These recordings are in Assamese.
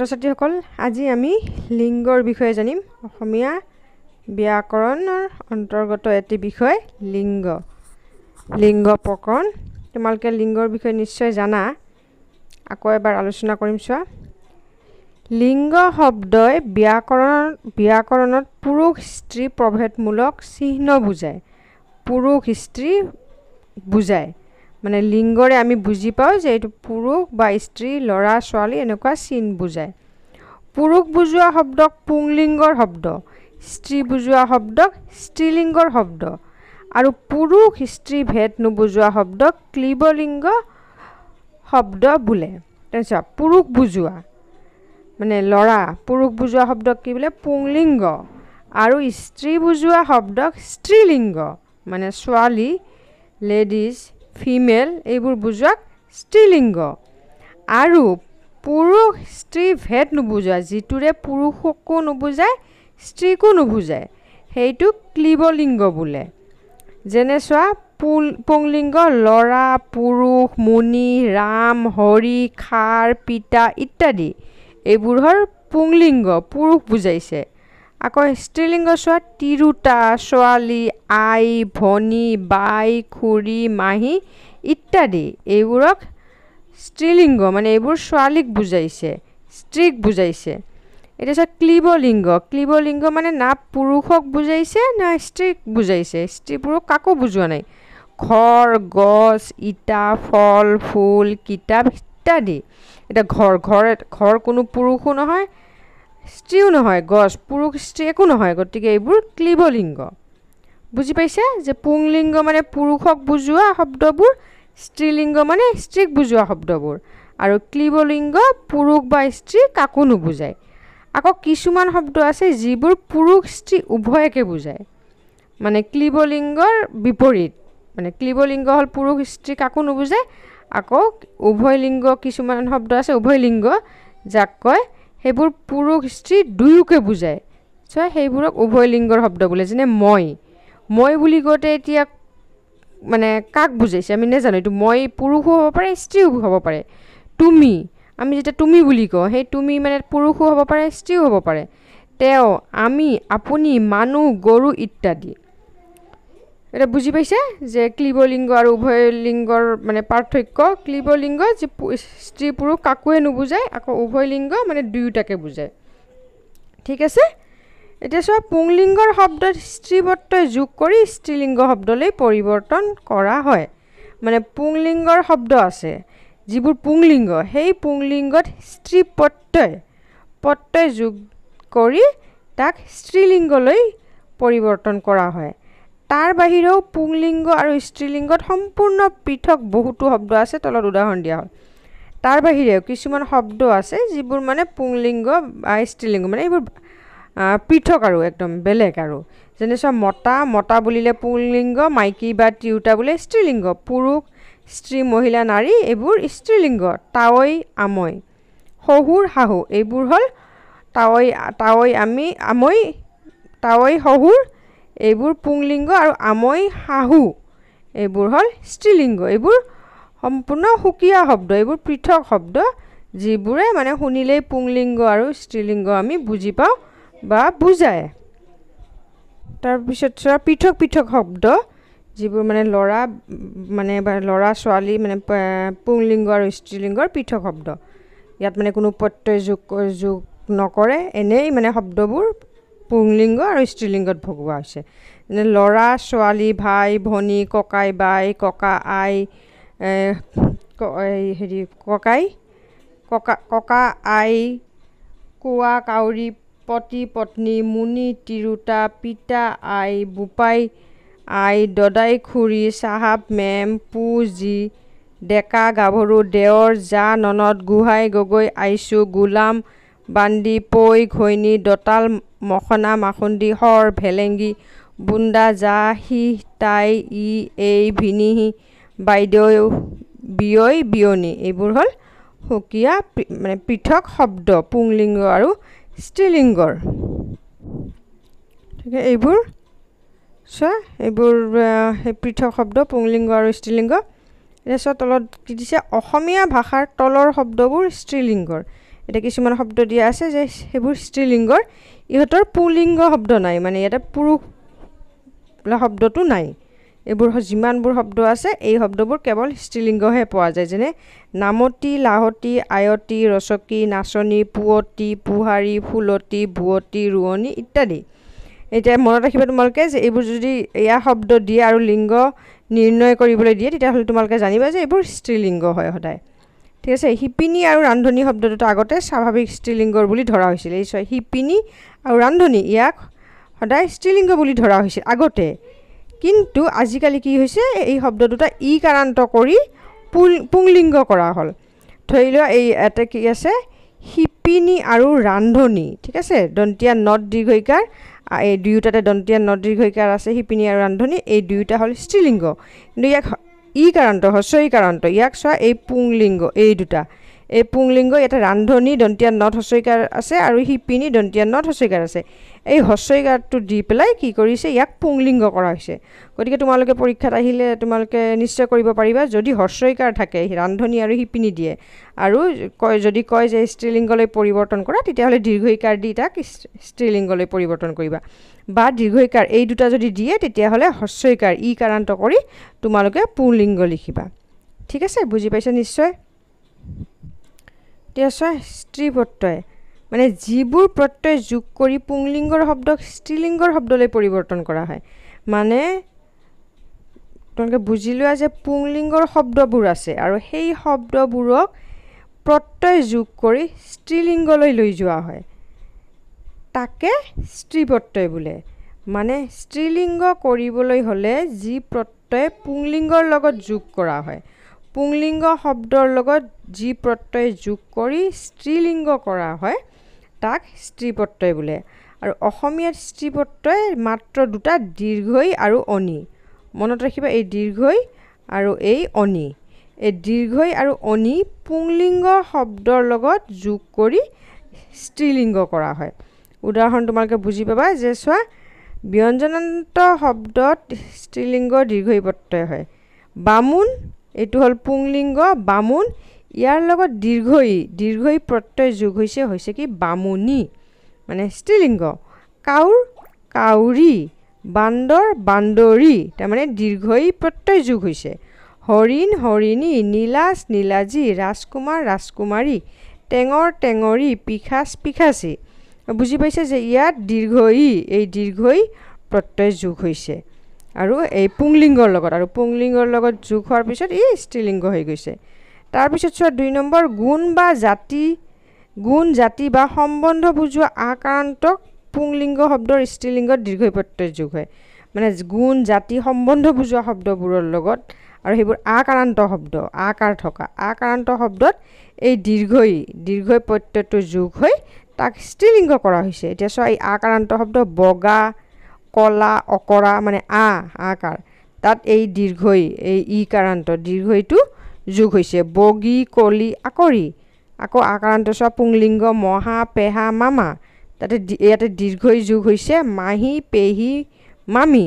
ছাত্ৰ ছাত্ৰীসকল আজি আমি লিংগৰ বিষয়ে জানিম অসমীয়া ব্যাকৰণৰ অন্তৰ্গত এটি বিষয় লিংগ লিংগ প্ৰকৰণ তোমালোকে লিংগৰ বিষয়ে নিশ্চয় জানা আকৌ এবাৰ আলোচনা কৰিম চোৱা লিংগ শব্দই ব্যাকৰণ ব্যাকৰণত পুৰুষ স্ত্ৰী প্ৰভেদমূলক চিহ্ন বুজায় পুৰুষ স্ত্ৰী বুজায় মানে লিংগৰে আমি বুজি পাওঁ যে এইটো পুৰুষ বা স্ত্ৰী ল'ৰা ছোৱালী এনেকুৱা চিন বুজায় পুৰুষ বুজোৱা শব্দক পুংলিংগৰ শব্দ স্ত্ৰী বুজোৱা শব্দক স্ত্ৰীলিংগৰ শব্দ আৰু পুৰুষ স্ত্ৰী ভেদ নুবুজোৱা শব্দক ক্লিবলিংগ শব্দ বোলে তাৰপিছত পুৰুষ বুজোৱা মানে ল'ৰা পুৰুষ বুজোৱা শব্দক কি বোলে পুংলিংগ আৰু স্ত্ৰী বুজোৱা শব্দক স্ত্ৰীলিংগ মানে ছোৱালী লেডিজ ফিমেল এইবোৰ বুজোৱাক স্ত্ৰীলিংগ আৰু পুৰুষ স্ত্ৰী ভেদ নুবুজোৱা যিটোৰে পুৰুষকো নুবুজায় স্ত্ৰীকো নুবুজায় সেইটোক ক্লিবলিংগ বোলে যেনে চোৱা পুল পুংলিংগ ল'ৰা পুৰুষ মুনি ৰাম হৰি খাৰ পিতা ইত্যাদি এইবোৰৰ পুংলিংগ পুৰুষ বুজাইছে আকৌ স্ত্ৰীলিংগ চোৱা তিৰোতা ছোৱালী আই ভনী বাই খুৰী মাহী ইত্যাদি এইবোৰক স্ত্ৰীলিংগ মানে এইবোৰ ছোৱালীক বুজাইছে স্ত্ৰীক বুজাইছে এতিয়া চোৱা ক্লিবলিংগ ক্লিবলিংগ মানে না পুৰুষক বুজাইছে না স্ত্ৰীক বুজাইছে স্ত্ৰী পুৰুষ কাকো বুজোৱা নাই ঘৰ গছ ইটা ফল ফুল কিতাপ ইত্যাদি এতিয়া ঘৰ ঘৰ ঘৰ কোনো পুৰুষো নহয় স্ত্ৰীও নহয় গছ পুৰুষ স্ত্ৰী একো নহয় গতিকে এইবোৰ ক্লিবলিংগ বুজি পাইছে যে পুংলিংগ মানে পুৰুষক বুজোৱা শব্দবোৰ স্ত্ৰীলিংগ মানে স্ত্ৰীক বুজোৱা শব্দবোৰ আৰু ক্লিবলিংগ পুৰুষ বা স্ত্ৰী কাকো নুবুজায় আকৌ কিছুমান শব্দ আছে যিবোৰ পুৰুষ স্ত্ৰী উভয়কে বুজায় মানে ক্লিবলিংগৰ বিপৰীত মানে ক্লিবলিংগ হ'ল পুৰুষ স্ত্ৰী কাকো নুবুজায় আকৌ উভয় লিংগ কিছুমান শব্দ আছে উভয় লিংগ যাক কয় সেইবোৰ পুৰুষ স্ত্ৰী দুয়োকে বুজায় চ' সেইবোৰক উভয় লিংগৰ শব্দ বোলে যেনে মই মই বুলি কওঁতে এতিয়া মানে কাক বুজাইছে আমি নাজানো এইটো মই পুৰুষো হ'ব পাৰে স্ত্ৰীও হ'ব পাৰে তুমি আমি যেতিয়া তুমি বুলি কওঁ সেই তুমি মানে পুৰুষো হ'ব পাৰে স্ত্ৰীও হ'ব পাৰে তেওঁ আমি আপুনি মানুহ গৰু ইত্যাদি এটা বুজি পাইছে যে ক্লিব লিংগ আৰু উভয় লিংগৰ মানে পাৰ্থক্য ক্লিব লিংগ যি স্ত্ৰী পুৰুষ কাকোৱে নুবুজায় আকৌ উভয় লিংগ মানে দুয়োটাকে বুজায় ঠিক আছে এতিয়া চোৱা পুংলিংগৰ শব্দ স্ত্ৰীবত্তই যোগ কৰি স্ত্ৰীলিংগ শব্দলৈ পৰিৱৰ্তন কৰা হয় মানে পুংলিংগৰ শব্দ আছে যিবোৰ পুংলিংগ সেই পুংলিংগত স্ত্ৰীপত্যই পত্যই যোগ কৰি তাক স্ত্ৰীলিংগলৈ পৰিৱৰ্তন কৰা হয় তাৰ বাহিৰেও পুংলিংগ আৰু স্ত্ৰীলিংগত সম্পূৰ্ণ পৃথক বহুতো শব্দ আছে তলত উদাহৰণ দিয়া হ'ল তাৰ বাহিৰেও কিছুমান শব্দ আছে যিবোৰ মানে পুংলিংগ বা স্ত্ৰীলিংগ মানে এইবোৰ পৃথক আৰু একদম বেলেগ আৰু যেনে চব মতা মতা বুলিলে পুংলিংগ মাইকী বা তিৰোতা বোলে স্ত্ৰীলিংগ পুৰুষ স্ত্ৰী মহিলা নাৰী এইবোৰ স্ত্ৰীলিংগ তাৱৈ আমৈ শহুৰ শাহু এইবোৰ হ'ল তাৱৈ তাৱৈ আমি আমৈ তাৱৈ শহুৰ এইবোৰ পুংলিংগ আৰু আমৈ শাহু এইবোৰ হ'ল স্ত্ৰীলিংগ এইবোৰ সম্পূৰ্ণ সুকীয়া শব্দ এইবোৰ পৃথক শব্দ যিবোৰে মানে শুনিলেই পুংলিংগ আৰু স্ত্ৰীলিংগ আমি বুজি পাওঁ বা বুজায় তাৰপিছত চোৱা পৃথক পৃথক শব্দ যিবোৰ মানে ল'ৰা মানে বা ল'ৰা ছোৱালী মানে পুংলিংগ আৰু স্ত্ৰীলিংগৰ পৃথক শব্দ ইয়াত মানে কোনো প্ৰত্যয় যোগ যোগ নকৰে এনেই মানে শব্দবোৰ পুংলিংগ আৰু স্ত্ৰীলিংগত ভগোৱা হৈছে যেনে ল'ৰা ছোৱালী ভাই ভনী ককাই বাই ককা আই এই হেৰি ককাই ককা ককা আই কোৱা কাউৰী পতি পত্নী মুনি তিৰোতা পিতা আই বোপাই আই দদাই খুৰী চাহাব মেম পু জী ডেকা গাভৰু দেওৰ জা ননদ গোহাঁই গগৈ আইচু গোলাম বান্দি পৈ ঘৈণী দঁতাল মখনা মাখুন্দি হৰ ভেলেংগি বুন্দা যা সি তাই ই এই ভিনিহি বাইদেউ বিয়ৈ বিয়নী এইবোৰ হ'ল সুকীয়া মানে পৃথক শব্দ পুংলিংগ আৰু স্ত্ৰীলিংগৰ ঠিক এইবোৰ চোৱা এইবোৰ সেই পৃথক শব্দ পুংলিংগ আৰু স্ত্ৰীলিংগ এতিয়া চোৱা তলত কি দিছে অসমীয়া ভাষাৰ তলৰ শব্দবোৰ স্ত্ৰীলিংগৰ এতিয়া কিছুমান শব্দ দিয়া আছে যে সেইবোৰ স্ত্ৰীলিংগৰ ইহঁতৰ পুলিংগ শব্দ নাই মানে ইয়াতে পুৰুষ শব্দটো নাই এইবোৰ যিমানবোৰ শব্দ আছে এই শব্দবোৰ কেৱল স্ত্ৰীলিংগহে পোৱা যায় যেনে নামতী লাহতি আয়তী ৰচকী নাচনী পুৱতী পোহাৰী ফুলতি ভুৱতী ৰোৱনী ইত্যাদি এতিয়া মনত ৰাখিবা তোমালোকে যে এইবোৰ যদি এয়া শব্দ দিয়ে আৰু লিংগ নিৰ্ণয় কৰিবলৈ দিয়ে তেতিয়াহ'লে তোমালোকে জানিবা যে এইবোৰ স্ত্ৰীলিংগ হয় সদায় ঠিক আছে শিপিনী আৰু ৰান্ধনী শব্দ দুটা আগতে স্বাভাৱিক স্ত্ৰীলিংগৰ বুলি ধৰা হৈছিল এই চোৱা শিপিনী আৰু ৰান্ধনী ইয়াক সদায় স্ত্ৰীলিংগ বুলি ধৰা হৈছিল আগতে কিন্তু আজিকালি কি হৈছে এই শব্দ দুটা ই কাৰান্ত কৰি পুং পুংলিংগ কৰা হ'ল ধৰি লোৱা এই ইয়াতে কি আছে শিপিনী আৰু ৰান্ধনী ঠিক আছে দন্তীয়া নদ দীৰ্ঘিকাৰ এই দুয়োটাতে দন্তীয়া নদ দীৰ্ঘিকাৰ আছে শিপিনী আৰু ৰান্ধনী এই দুয়োটা হ'ল স্ত্ৰীলিংগ কিন্তু ইয়াক ই কাৰণ্ট হ্ৰস্ব ই কাৰণ্ট ইয়াক চোৱা এই পুংলিংগ এই দুটা এই পুংলিংগ ইয়াতে ৰান্ধনি দন্তীয়া নট হ্ৰস্বইকাৰ আছে আৰু শিপিনী দন্তীয়া নট হ্ৰস্বইকাৰ আছে এই হ্ৰস্বইকাৰটো দি পেলাই কি কৰিছে ইয়াক পুংলিংগ কৰা হৈছে গতিকে তোমালোকে পৰীক্ষাত আহিলে তোমালোকে নিশ্চয় কৰিব পাৰিবা যদি হ্ৰস্বইকাৰ থাকে ৰান্ধনি আৰু শিপিনী দিয়ে আৰু কয় যদি কয় যে স্ত্ৰীলিংগলৈ পৰিৱৰ্তন কৰা তেতিয়াহ'লে দীৰ্ঘইকাৰ দি তাক স্ত্ৰীলিংগলৈ পৰিৱৰ্তন কৰিবা বা দীৰ্ঘইকাৰ এই দুটা যদি দিয়ে তেতিয়াহ'লে হ্ৰস্বইকাৰ ই কাৰান্ত কৰি তোমালোকে পুংলিংগ লিখিবা ঠিক আছে বুজি পাইছা নিশ্চয় তেজৰ স্ত্ৰী প্ৰত্যয় মানে যিবোৰ প্ৰত্যয় যোগ কৰি পুংলিংগৰ শব্দক স্ত্ৰীলিংগৰ শব্দলৈ পৰিৱৰ্তন কৰা হয় মানে তোমালোকে বুজি লোৱা যে পুংলিংগৰ শব্দবোৰ আছে আৰু সেই শব্দবোৰক প্ৰত্যয় যোগ কৰি স্ত্ৰীলিংগলৈ লৈ যোৱা হয় তাকে স্ত্ৰী প্ৰত্যয় বোলে মানে স্ত্ৰীলিংগ কৰিবলৈ হ'লে যি প্ৰত্যয় পুংলিংগৰ লগত যোগ কৰা হয় পুংলিংগ শব্দৰ লগত যি প্ৰত্যয় যোগ কৰি স্ত্ৰীলিংগ কৰা হয় তাক স্ত্ৰী প্ৰত্যয় বোলে আৰু অসমীয়াত স্ত্ৰী প্ৰত্যয় মাত্ৰ দুটা দীৰ্ঘই আৰু অনি মনত ৰাখিবা এই দীৰ্ঘই আৰু এই অনি এই দীৰ্ঘই আৰু অনি পুংলিংগ শব্দৰ লগত যোগ কৰি স্ত্ৰীলিংগ কৰা হয় উদাহৰণ তোমালোকে বুজি পাবা যে চোৱা ব্যঞ্জনান্ত শব্দত স্ত্ৰীলিংগ দীৰ্ঘই প্ৰত্যয় হয় বামুণ এইটো হ'ল পুংলিংগ বামুন ইয়াৰ লগত দীৰ্ঘয়ী দীৰ্ঘয়ী প্ৰত্যয় যোগ হৈছে হৈছে কি বামুনী মানে স্ত্ৰীলিংগ কাউৰ কাউৰী বান্দৰ বান্দৰী তাৰমানে দীৰ্ঘয়ী প্ৰত্যয় যোগ হৈছে হৰিণ হৰিণী নীলাচ নীলাজী ৰাজকুমাৰ ৰাজকুমাৰী টেঙৰ টেঙৰী পিখাচ পিখাচী বুজি পাইছে যে ইয়াত দীৰ্ঘয়ী এই দীৰ্ঘয়ী প্ৰত্যয় যোগ হৈছে আৰু এই পুংলিংগৰ লগত আৰু পুংলিংগৰ লগত যোগ হোৱাৰ পিছত এই স্ত্ৰীলিংগ হৈ গৈছে তাৰপিছত চোৱা দুই নম্বৰ গুণ বা জাতি গুণ জাতি বা সম্বন্ধ বুজোৱা আকাৰান্তক পুংলিংগ শব্দৰ স্ত্ৰীলিংগত দীৰ্ঘপ্ৰত্যয় যোগ হয় মানে গুণ জাতি সম্বন্ধ বুজোৱা শব্দবোৰৰ লগত আৰু সেইবোৰ আকাৰান্ত শব্দ আকাৰ থকা আকাৰান্ত শব্দত এই দীৰ্ঘই প্ৰত্যয়টো যোগ হৈ তাক স্ত্ৰীলিংগ কৰা হৈছে এতিয়া চোৱা এই আকাৰান্ত শব্দ বগা কলা অকৰা মানে আ আকাৰ তাত এই দীৰ্ঘই এই ই কাৰান্ত দীৰ্ঘইটো যোগ হৈছে বগী কলি আকৰি আকৌ আ কাৰান্ত চোৱা পুংলিংগ মহা পেহা মামা তাতে ইয়াতে দীৰ্ঘই যোগ হৈছে মাহী পেহী মামী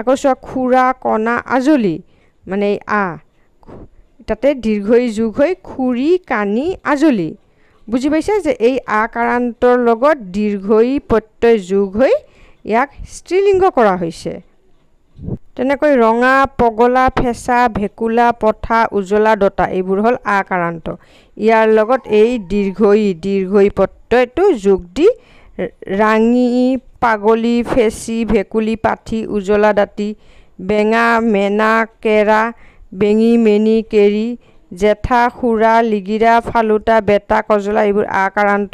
আকৌ চোৱা খুৰা কণা আজলি মানে এই আ তাতে দীৰ্ঘই যোগ হৈ খুৰী কানি আজলি বুজি পাইছে যে এই আ কাৰান্তৰ লগত দীৰ্ঘই প্ৰত্যয় যোগ হৈ ইয়াক স্ত্ৰীলিংগ কৰা হৈছে তেনেকৈ ৰঙা পগলা ফেঁচা ভেকুলা পথা উজলা দতা এইবোৰ হ'ল আকাৰান্ত ইয়াৰ লগত এই দীৰ্ঘই দীৰ্ঘই পত্ৰটো যোগ দি ৰাঙী পাগলী ফেঁচি ভেকুলী পাঠি উজলা দাঁতি বেঙা মেনা কেৰা বেঙি মেনি কেৰি জেঠা খুৰা লিগিৰা ফালুটা বেটা কজলা এইবোৰ আকাৰান্ত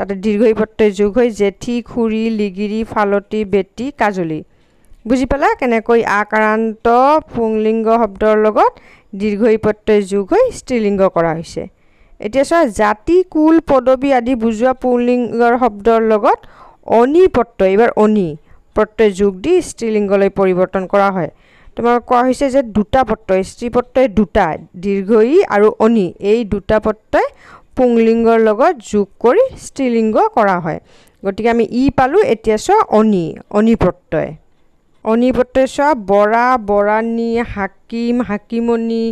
তাতে দীৰ্ঘই প্ৰত্যয় যোগ হৈ জেঠী খুৰী লিগিৰি ফালতি বেটি কাজলি বুজি পালা কেনেকৈ আক্ৰান্ত পুংলিংগ শব্দৰ লগত দীৰ্ঘই প্ৰত্যয় যোগ হৈ স্ত্ৰীলিংগ কৰা হৈছে এতিয়া চোৱা জাতি কুল পদবী আদি বুজোৱা পুংলিংগৰ শব্দৰ লগত অনি পত্ৰ এইবাৰ অনি প্ৰত্যয় যোগ দি স্ত্ৰীলিংগলৈ পৰিৱৰ্তন কৰা হয় তোমাক কোৱা হৈছে যে দুটা পত্ৰই স্ত্ৰী প্ৰত্যয় দুটা দীৰ্ঘয়ী আৰু অনি এই দুটা পত্ৰই পুংলিংগৰ লগত যোগ কৰি স্ত্ৰীলিংগ কৰা হয় গতিকে আমি ই পালোঁ এতিয়া চোৱা অনি অনি প্ৰত্যয় অনি প্ৰত্যয় চোৱা বৰা বৰাণী হাকিম হাকিমণি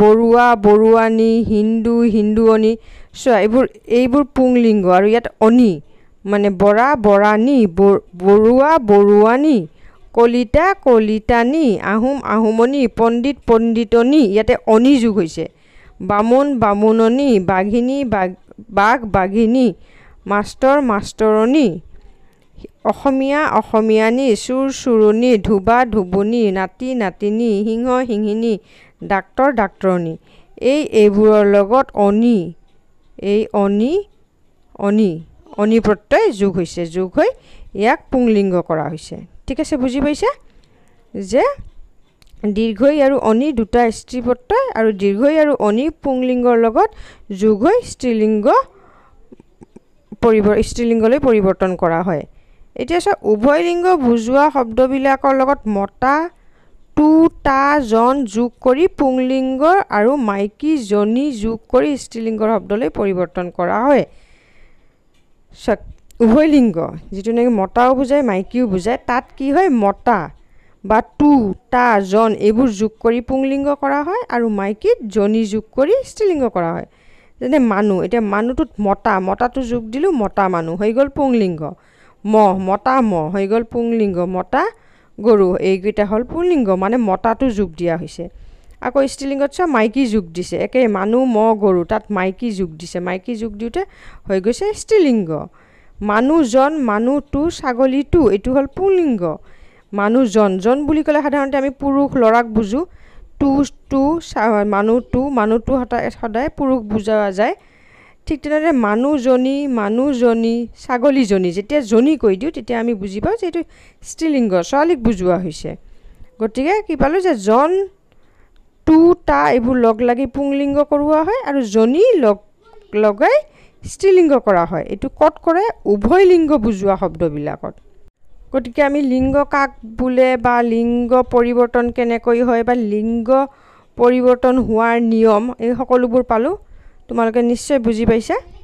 বৰুৱা বৰুৱানী হিন্দু হিন্দুৱনী চোৱা এইবোৰ এইবোৰ পুংলিংগ আৰু ইয়াত অনি মানে বৰা বৰাণী বৰুৱা বৰুৱানী কলিতা কলিতানী আহোম আহোমনি পণ্ডিত পণ্ডিতনী ইয়াতে অনি যোগ হৈছে বামুণ বামুণনী বাঘিনী বাঘ বাঘ বাঘিনী মাষ্টৰ মাষ্টৰণী অসমীয়া অসমীয়ানী চুৰ চুৰণী ধুবা ধুবুনী নাতি নাতিনী সিংহ সিংহিনী ডাক্তৰ ডাক্তৰণী এই এইবোৰৰ লগত অনি এই অনি অনি অনি প্ৰত্যয় যোগ হৈছে যোগ হৈ ইয়াক পুংলিংগ কৰা হৈছে ঠিক আছে বুজি পাইছে যে দীৰ্ঘই আৰু অনি দুটা স্ত্ৰীপত্ৰ আৰু দীৰ্ঘই আৰু অনি পুংলিংগৰ লগত যোগ হৈ স্ত্ৰীলিংগ পৰিৱৰ স্ত্ৰীলিংগলৈ পৰিৱৰ্তন কৰা হয় এতিয়া চাওক উভয় লিংগ বুজোৱা শব্দবিলাকৰ লগত মতা টু টা জন যোগ কৰি পুংলিংগৰ আৰু মাইকী জনী যোগ কৰি স্ত্ৰীলিংগৰ শব্দলৈ পৰিৱৰ্তন কৰা হয় চ উভয় লিংগ যিটো নেকি মতাও বুজায় মাইকীও বুজায় তাত কি হয় মতা বা টু তা জন এইবোৰ যোগ কৰি পুংলিংগ কৰা হয় আৰু মাইকীত জনী যোগ কৰি স্ত্ৰীলিংগ কৰা হয় যেনে মানুহ এতিয়া মানুহটোত মতা মতাটো যোগ দিলোঁ মতা মানুহ হৈ গ'ল পুংলিংগ মহ মতা মহ হৈ গ'ল পুংলিংগ মতা গৰু এইকেইটা হ'ল পুংলিংগ মানে মতাটো যোগ দিয়া হৈছে আকৌ ষ্ট্ৰীলিংগত চোৱা মাইকী যোগ দিছে একেই মানুহ মহ গৰু তাত মাইকী যোগ দিছে মাইকী যোগ দিওঁতে হৈ গৈছে স্ত্ৰীলিংগ মানুহজন মানুহটো ছাগলীটো এইটো হ'ল পুংলিংগ মানুহজন জন বুলি ক'লে সাধাৰণতে আমি পুৰুষ ল'ৰাক বুজোঁ টু টু মানুহ টু মানুহ টু সদায় সদায় পুৰুষ বুজোৱা যায় ঠিক তেনেদৰে মানুহজনী মানুহজনী ছাগলীজনী যেতিয়া জনী কৈ দিওঁ তেতিয়া আমি বুজি পাওঁ যে এইটো স্ত্ৰীলিংগ ছোৱালীক বুজোৱা হৈছে গতিকে কি পালোঁ যে জন টু তা এইবোৰ লগ লাগি পুংলিংগ কৰোৱা হয় আৰু জনী লগ লগাই স্ত্ৰীলিংগ কৰা হয় এইটো কট কৰে উভয় লিংগ বুজোৱা শব্দবিলাকত গতিকে আমি লিংগ কাক বোলে বা লিংগ পৰিৱৰ্তন কেনেকৈ হয় বা লিংগ পৰিৱৰ্তন হোৱাৰ নিয়ম এই সকলোবোৰ পালোঁ তোমালোকে নিশ্চয় বুজি পাইছা